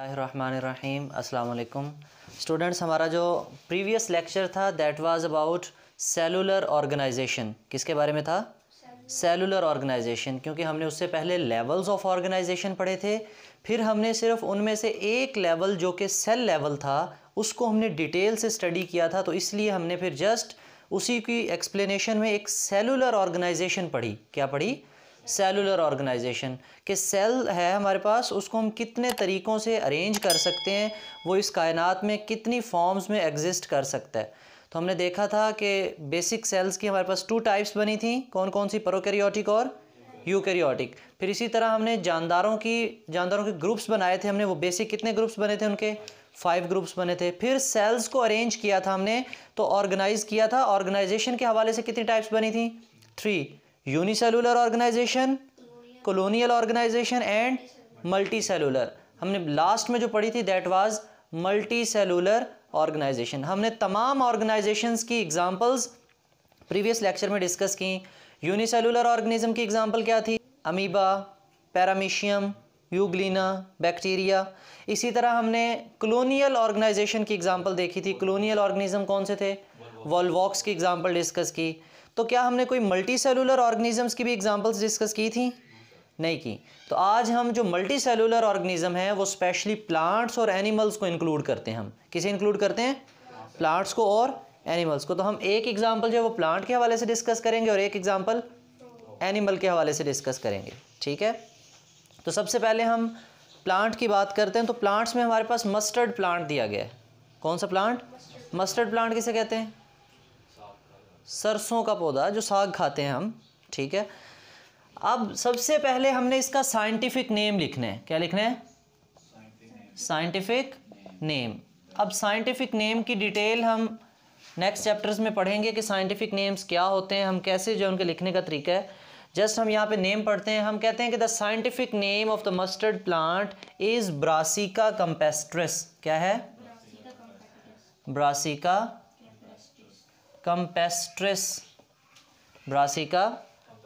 रहीम अस्सलाम स्टूडेंट्स हमारा जो प्रीवियस लेक्चर था that was about cellular organization किसके बारे में था सेलुलर ऑर्गेनाइजेशन क्योंकि हमने उससे पहले लेवल्स ऑफ ऑर्गेनाइजेशन पढ़े थे फिर हमने सिर्फ उनमें से एक लेवल जो कि सेल लेवल था उसको हमने डिटेल से स्टडी किया था तो इसलिए हमने फिर जस्ट उसी की एक्सप्लेनेशन में एक सेलुलर ऑर्गेनाइजेशन पढ़ी क्या पढ़ी सेलुलर ऑर्गेनाइजेशन कि सेल है हमारे पास उसको हम कितने तरीक़ों से अरेंज कर सकते हैं वो इस कायनात में कितनी फॉर्म्स में एग्जिस्ट कर सकता है तो हमने देखा था कि बेसिक सेल्स की हमारे पास टू टाइप्स बनी थी कौन कौन सी प्रोकैरियोटिक और यूकैरियोटिक फिर इसी तरह हमने जानदारों की जानदारों के ग्रुप्स बनाए थे हमने वो बेसिक कितने ग्रुप्स बने थे उनके फाइव ग्रुप्स बने थे फिर सेल्स को अरेंज किया था हमने तो ऑर्गेनाइज़ किया था ऑर्गेनाइजेशन के हवाले से कितनी टाइप्स बनी थी three unicellular organization colonial organization and multi cellular हमने लास्ट में जो पढ़ी थी that was multi cellular organization हमने तमाम ऑर्गेनाइजेशंस की एग्जांपल्स प्रीवियस लेक्चर में डिस्कस की यूनिसेलुलर ऑर्गेनिज्म की एग्जांपल क्या थी अमीबा पैरामीशियम यूग्लिना बैक्टीरिया इसी तरह हमने कलोनियल ऑर्गेनाइजेशन की एग्जांपल देखी थी कलोनियल ऑर्गेनिज्म कौन से थे वॉलवॉक्स की एग्जांपल डिस्कस की तो क्या हमने कोई मल्टी सेलुलर ऑर्गेनिजम्स की भी एग्जाम्पल्स डिस्कस की थी नहीं की तो आज हम जो मल्टी सेलुलर ऑर्गेनिज्म है वो स्पेशली प्लांट्स और एनिमल्स को इंक्लूड करते हैं हम किसे इंक्लूड करते हैं प्लांट्स को और एनिमल्स को तो हम एक एग्जाम्पल जो है वो प्लांट के हवाले से डिस्कस करेंगे और एक एग्जाम्पल एनिमल के हवाले से डिस्कस करेंगे ठीक है तो सबसे पहले हम प्लांट की बात करते हैं तो प्लांट्स में हमारे पास मस्टर्ड प्लांट दिया गया है कौन सा प्लांट मस्टर्ड प्लांट किसे कहते हैं सरसों का पौधा जो साग खाते हैं हम ठीक है अब सबसे पहले हमने इसका साइंटिफिक नेम लिखना है क्या लिखना है साइंटिफिक नेम अब साइंटिफिक नेम की डिटेल हम नेक्स्ट चैप्टर्स में पढ़ेंगे कि साइंटिफिक नेम्स क्या होते हैं हम कैसे जो उनके लिखने का तरीका है जस्ट हम यहाँ पे नेम पढ़ते हैं हम कहते हैं कि the scientific name of the mustard plant is Brassica compestris क्या है ब्रासिका कंपेस्ट्रिस ब्रासिका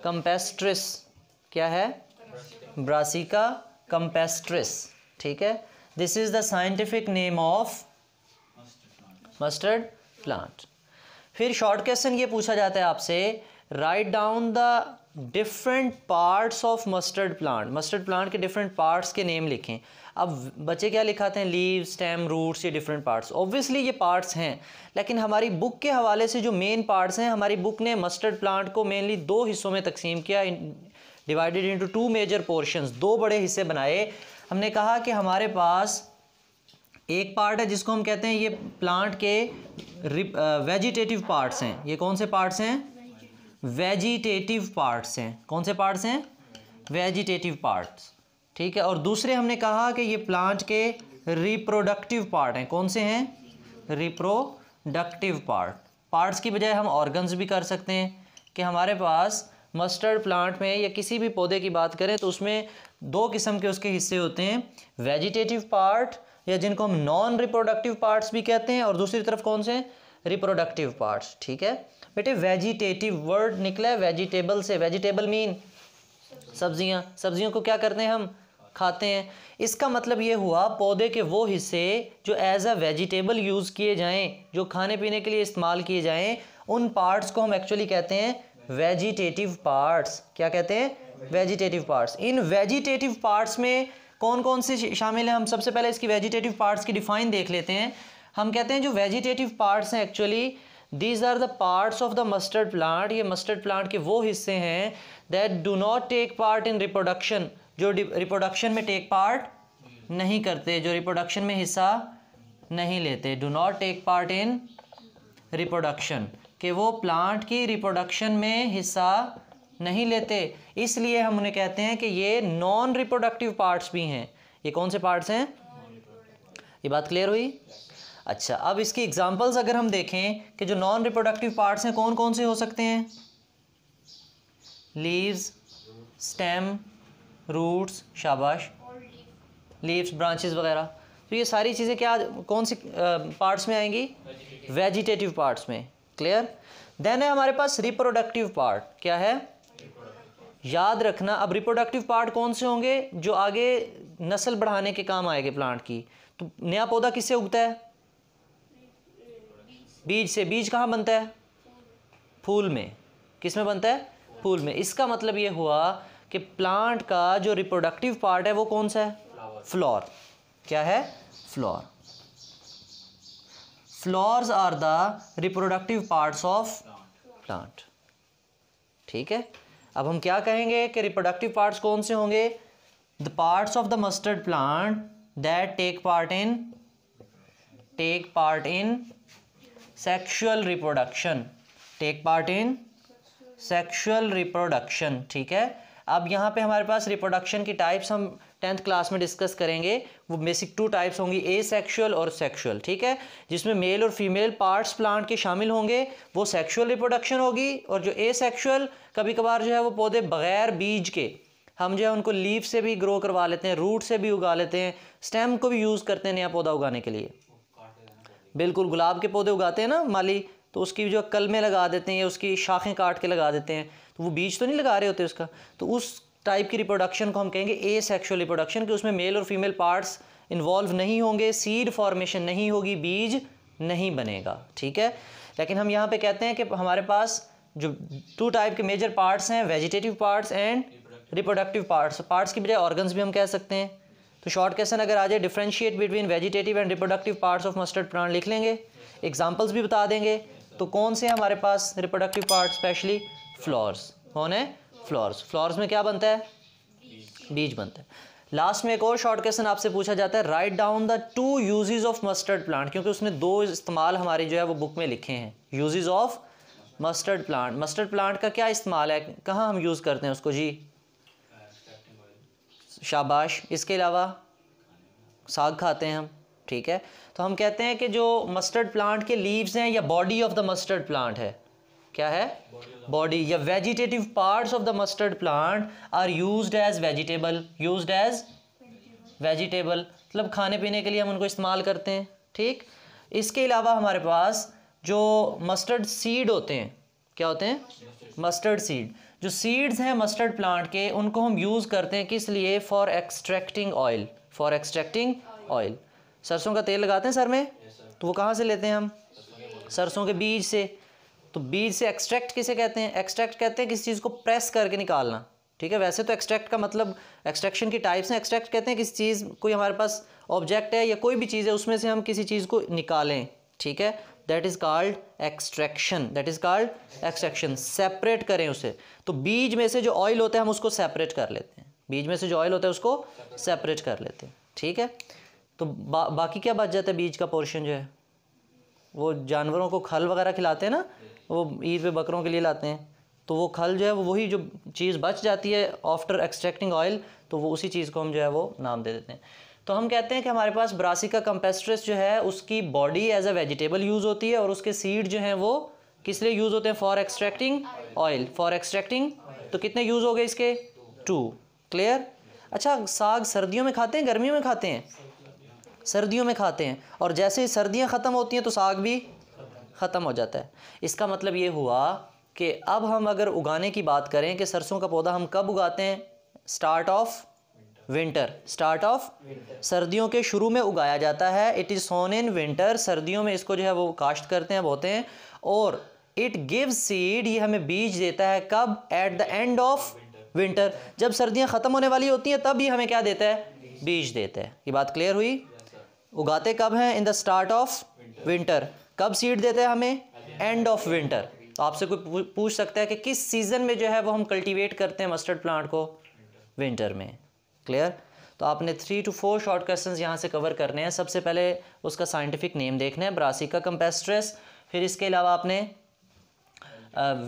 कंपेस्ट्रिस क्या है ब्रासिका कंपेस्ट्रिस ठीक है this is the scientific name of mustard plant फिर शॉर्ट क्वेश्चन ये पूछा जाता है आपसे write down the different parts of mustard plant mustard plant के डिफरेंट पार्ट्स के नेम लिखें अब बच्चे क्या लिखाते हैं लीव स्टेम रूट्स ये डिफरेंट पार्ट्स ऑब्वियसली ये पार्ट्स हैं लेकिन हमारी बुक के हवाले से जो मेन पार्ट्स हैं हमारी बुक ने मस्टर्ड प्लांट को मेनली दो हिस्सों में तकसीम किया divided into two major portion दो बड़े हिस्से बनाए हमने कहा कि हमारे पास एक पार्ट है जिसको हम कहते हैं ये प्लांट के वेजिटेटिव पार्ट्स हैं ये कौन से पार्ट्स हैं वेजिटेटिव पार्ट्स हैं कौन से पार्ट्स हैं वेजिटेटिव पार्ट्स ठीक है और दूसरे हमने कहा कि ये प्लांट के रिप्रोडक्टिव पार्ट हैं कौन से हैं रिप्रोडक्टिव पार्ट पार्ट्स की बजाय हम ऑर्गन्स भी कर सकते हैं कि हमारे पास मस्टर्ड प्लांट में या किसी भी पौधे की बात करें तो उसमें दो किस्म के उसके हिस्से होते हैं वेजिटेटिव पार्ट या जिनको हम नॉन रिप्रोडक्टिव पार्ट्स भी कहते हैं और दूसरी तरफ कौन से रिप्रोडक्टिव पार्ट्स ठीक है बेटे वेजिटेटिव वर्ड निकला है वेजिटेबल से वेजिटेबल मीन सब्जियां सब्जियों को क्या करते हैं हम खाते हैं इसका मतलब ये हुआ पौधे के वो हिस्से जो एज अ वेजिटेबल यूज़ किए जाएं जो खाने पीने के लिए इस्तेमाल किए जाएं उन पार्ट्स को हम एक्चुअली कहते हैं वेजिटेटिव पार्ट्स क्या कहते हैं वेजिटेटिव पार्ट्स इन वेजिटेटिव पार्ट्स में कौन कौन से शामिल हैं हम सबसे पहले इसकी वेजिटेटिव पार्ट्स की डिफाइन देख लेते हैं हम कहते हैं जो वेजिटेटिव पार्ट्स हैं actually these are the parts of the mustard plant ये मस्टर्ड प्लांट के वो हिस्से हैं that do not take part in reproduction जो रिप्रोडक्शन में टेक पार्ट नहीं करते जो रिप्रोडक्शन में हिस्सा नहीं लेते do not take part in reproduction कि वो प्लांट की रिप्रोडक्शन में हिस्सा नहीं लेते इसलिए हम उन्हें कहते हैं कि ये नॉन रिप्रोडक्टिव पार्ट्स भी हैं ये कौन से पार्ट्स हैं ये बात क्लियर हुई अच्छा अब इसकी एग्जांपल्स अगर हम देखें कि जो नॉन रिप्रोडक्टिव पार्ट्स हैं कौन कौन से हो सकते हैं लीव्स स्टेम रूट्स शाबाश लीव्स ब्रांचेस वगैरह तो ये सारी चीज़ें क्या कौन सी पार्ट्स में आएंगी वेजिटेटिव पार्ट्स में क्लियर देन है हमारे पास रिप्रोडक्टिव पार्ट क्या है याद रखना अब रिप्रोडक्टिव पार्ट कौन से होंगे जो आगे नस्ल बढ़ाने के काम आएंगे प्लांट की तो नया पौधा किससे उगता है बीज से बीज कहाँ बनता है फूल में किस में बनता है फूल में इसका मतलब ये हुआ कि प्लांट का जो रिप्रोडक्टिव पार्ट है वो कौन सा है फ्लोर क्या है flower flowers are the reproductive parts of plant ठीक है अब हम क्या कहेंगे कि रिप्रोडक्टिव पार्ट्स कौन से होंगे the parts of the mustard plant that take part in take part in sexual reproduction take part in sexual reproduction ठीक है अब यहाँ पे हमारे पास रिप्रोडक्शन की टाइप्स हम टेंथ क्लास में डिस्कस करेंगे वो बेसिक टू टाइप्स होंगी ए सेक्शुअल और सेक्शुअल ठीक है जिसमें मेल और फीमेल पार्ट्स प्लांट के शामिल होंगे वो सेक्शुअल रिप्रोडक्शन होगी और जो ए सेक्शुअल कभी कभार जो है वो पौधे बगैर बीज के हम जो है उनको लीव से भी ग्रो करवा लेते हैं रूट से भी उगा लेते हैं स्टेम को भी यूज़ करते हैं नया पौधा उगाने के लिए बिल्कुल गुलाब के पौधे उगाते हैं ना माली तो उसकी जो कलमें लगा देते हैं या उसकी शाखें काट के लगा देते हैं तो वो बीज तो नहीं लगा रहे होते उसका तो उस टाइप की रिप्रोडक्शन को हम कहेंगे ए सेक्शुअल रिप्रोडक्शन कि उसमें मेल और फीमेल पार्ट्स इन्वॉल्व नहीं होंगे सीड फॉर्मेशन नहीं होगी बीज नहीं बनेगा ठीक है लेकिन हम यहाँ पर कहते हैं कि हमारे पास जो टू टाइप के मेजर पार्ट्स हैं vegetative parts and reproductive parts parts की बजाय ऑर्गन्स भी हम कह सकते हैं तो शॉर्ट क्वेश्चन अगर आ जाए differentiate between vegetative and reproductive parts of mustard plant लिख लेंगे एग्जांपल्स भी बता देंगे तो कौन से हमारे पास रिप्रोडक्टिव पार्ट स्पेशली फ्लॉर्स कौन है फ्लॉर्स फ्लॉर्स में क्या बनता है बीज बनता है लास्ट में एक और शॉर्ट क्वेश्चन आपसे पूछा जाता है write down the two uses of mustard plant क्योंकि उसने दो इस्तेमाल हमारी जो है वो बुक में लिखे हैं uses of mustard plant mustard plant का क्या इस्तेमाल है कहाँ हम यूज़ करते हैं उसको जी शाबाश इसके अलावा साग खाते हैं हम ठीक है तो हम कहते हैं कि जो मस्टर्ड प्लांट के लीव्स हैं या body of the mustard plant है क्या है बॉडी या vegetative parts of the mustard plant are used as vegetable used as vegetable मतलब खाने पीने के लिए हम उनको इस्तेमाल करते हैं ठीक इसके अलावा हमारे पास जो मस्टर्ड सीड होते हैं क्या होते हैं मस्टर्ड सीड जो सीड्स हैं मस्टर्ड प्लांट के उनको हम यूज़ करते हैं किस लिए for extracting oil for extracting oil सरसों का तेल लगाते हैं सर में तो वो कहाँ से लेते हैं हम सरसों के बीज से तो बीज से एक्सट्रैक्ट किसे कहते हैं एक्सट्रैक्ट कहते हैं किसी चीज़ को प्रेस करके निकालना ठीक है वैसे तो एक्सट्रैक्ट का मतलब एक्सट्रैक्शन की टाइप्स हैं एक्सट्रैक्ट कहते हैं किसी चीज़ कोई हमारे पास ऑब्जेक्ट है या कोई भी चीज़ है उसमें से हम किसी चीज़ को निकालें ठीक है that is called extraction that is called extraction separate करें उसे तो बीज में से जो ऑयल होता है हम उसको सेपरेट कर लेते हैं बीज में से जो ऑयल होता है उसको सेपरेट कर लेते हैं ठीक है तो बा, बाकी क्या बच जाता है बीज का पोर्शन जो है वो जानवरों को खल वगैरह खिलाते हैं ना वो ईद पे बकरों के लिए लाते हैं तो वो खल जो है वो वही जो चीज़ बच जाती है आफ्टर एक्सट्रैक्टिंग ऑयल तो वो उसी चीज़ को हम जो है वो नाम दे देते हैं तो हम कहते हैं कि हमारे पास ब्रासिका कंपेस्ट्रेस जो है उसकी body as a vegetable use होती है और उसके सीड जो हैं वो किस लिए यूज़ होते हैं for extracting oil for extracting तो कितने यूज़ हो गए इसके टू क्लियर अच्छा साग सर्दियों में खाते हैं गर्मियों में खाते हैं सर्दियों में खाते हैं और जैसे ही सर्दियाँ ख़त्म होती हैं तो साग भी ख़त्म हो जाता है इसका मतलब ये हुआ कि अब हम अगर उगाने की बात करें कि सरसों का पौधा हम कब उगाते हैं start of winter start of सर्दियों के शुरू में उगाया जाता है it is sown in winter सर्दियों में इसको जो है वो काश्त करते हैं बोते हैं और इट गिव्स सीड ये हमें बीज देता है कब at the end of winter जब सर्दियां ख़त्म होने वाली होती हैं तब ये हमें क्या देता है बीज देता है ये बात क्लियर हुई उगाते कब हैं in the start of winter कब सीड देते हैं हमें एंड ऑफ विंटर तो आपसे कोई पूछ सकता है कि किस सीज़न में जो है वो हम कल्टीवेट करते हैं मस्टर्ड प्लांट को विंटर में क्लियर तो आपने three two four short questions यहाँ से कवर करने हैं सबसे पहले उसका साइंटिफिक नेम देखना है ब्रासिका कंपेस्ट्रेस फिर इसके अलावा आपने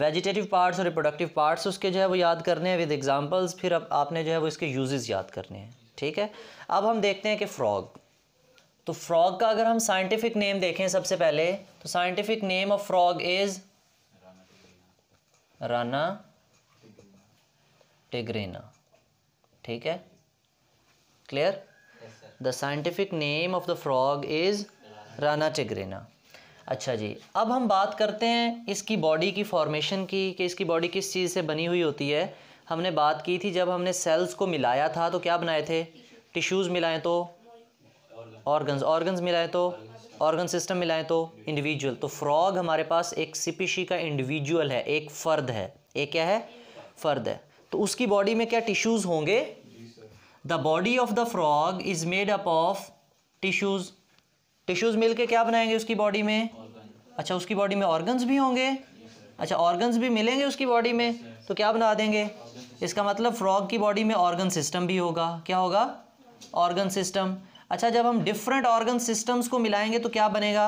वेजिटेटिव पार्ट्स और रिप्रोडक्टिव पार्ट्स उसके जो है वो याद करने हैं विद एग्जांपल्स फिर अब आपने जो है वो इसके यूजेस याद करने हैं ठीक है अब हम देखते हैं कि फ्रॉग तो फ्रॉग का अगर हम साइंटिफिक नेम देखें सबसे पहले तो scientific name of frog is Rana tigrina ठीक है clear the scientific name of the frog is Rana tigrina अच्छा जी अब हम बात करते हैं इसकी बॉडी की फॉर्मेशन की कि इसकी बॉडी किस चीज़ से बनी हुई होती है हमने बात की थी जब हमने सेल्स को मिलाया था तो क्या बनाए थे टिश्यूज़ मिलाए तो ऑर्गन्स ऑर्गन्स मिलाएं तो ऑर्गन सिस्टम मिलाएं तो इंडिविजुअल तो फ्रॉग हमारे पास एक सिपिशी का इंडिविजुअल है एक फर्द है एक क्या है फर्द है तो उसकी बॉडी में क्या टिश्यूज़ होंगे the body of the frog is made up of tissues tissues मिलके क्या बनाएंगे उसकी बॉडी में अच्छा उसकी बॉडी में ऑर्गन्स भी होंगे अच्छा ऑर्गन्स भी मिलेंगे उसकी बॉडी में तो क्या बना देंगे इसका मतलब फ्रॉग की बॉडी में ऑर्गन सिस्टम भी होगा क्या होगा ऑर्गन सिस्टम अच्छा जब हम डिफरेंट ऑर्गन सिस्टम्स को मिलाएंगे तो क्या बनेगा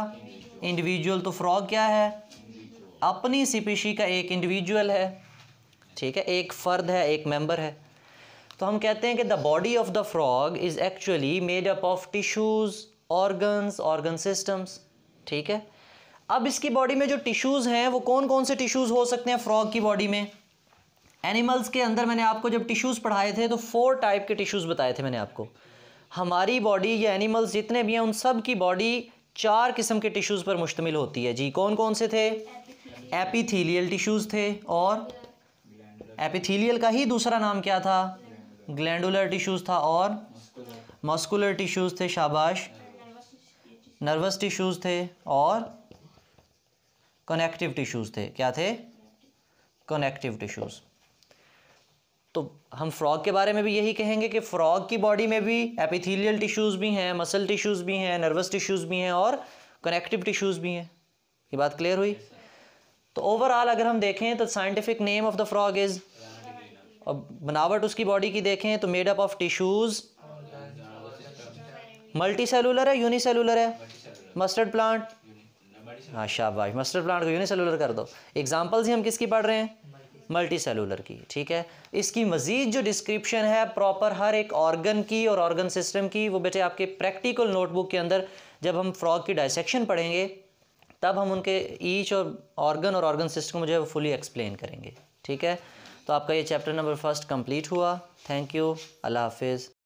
इंडिविजुअल तो फ्रॉग क्या है अपनी सिपेशी का एक इंडिविजुअल है ठीक है एक फर्द है एक मेंबर है तो हम कहते हैं कि the body of the frog is actually made up of tissues organs organ systems ठीक है अब इसकी बॉडी में जो टिश्यूज़ हैं वो कौन कौन से टिश्यूज़ हो सकते हैं फ्रॉग की बॉडी में एनिमल्स के अंदर मैंने आपको जब टिश्यूज़ पढ़ाए थे तो फोर टाइप के टिश्यूज़ बताए थे मैंने आपको हमारी बॉडी या एनिमल्स जितने भी हैं उन सब की बॉडी चार किस्म के टिश्यूज़ पर मुश्तमिल होती है जी कौन कौन से थे एपिथीलियल टिश्यूज़ थे और एपिथीलियल का ही दूसरा नाम क्या था ग्लैंडुलर टिश्यूज़ था और मस्कुलर टिश्यूज़ थे शाबाश नर्वस टिश्यूज़ थे और कनेक्टिव टिश्यूज़ थे क्या थे कनेक्टिव टिश्यूज़ तो हम फ्रॉग के बारे में भी यही कहेंगे कि फ्रॉग की बॉडी में भी एपिथीलियल टिश्यूज़ भी हैं मसल टिश्यूज़ भी हैं नर्वस टिश्यूज़ भी हैं और कनेक्टिव टिश्यूज़ भी हैं ये बात क्लियर हुई तो ओवरऑल अगर हम देखें तो scientific name of the frog is और बनावट उसकी बॉडी की देखें तो made up of tissues multi cellular है सेलुलर है मस्टर्ड प्लांट हाँ शाबाश मस्टर्ड प्लांट को सेलुलर कर दो एग्जाम्पल्स ही हम किसकी पढ़ रहे हैं मल्टी सेलुलर की ठीक है इसकी मज़ीद जो डिस्क्रिप्शन है प्रॉपर हर एक ऑर्गन की और ऑर्गन सिस्टम की वो बेटे आपके प्रैक्टिकल नोटबुक के अंदर जब हम फ्रॉग की डायसेक्शन पढ़ेंगे तब हम उनके ईच और ऑर्गन और ऑर्गन सिस्टम को जो है वो फुली एक्सप्लेन करेंगे ठीक है तो आपका ये चैप्टर नंबर फर्स्ट कंप्लीट हुआ थैंक यू अल्लाह हाफिज़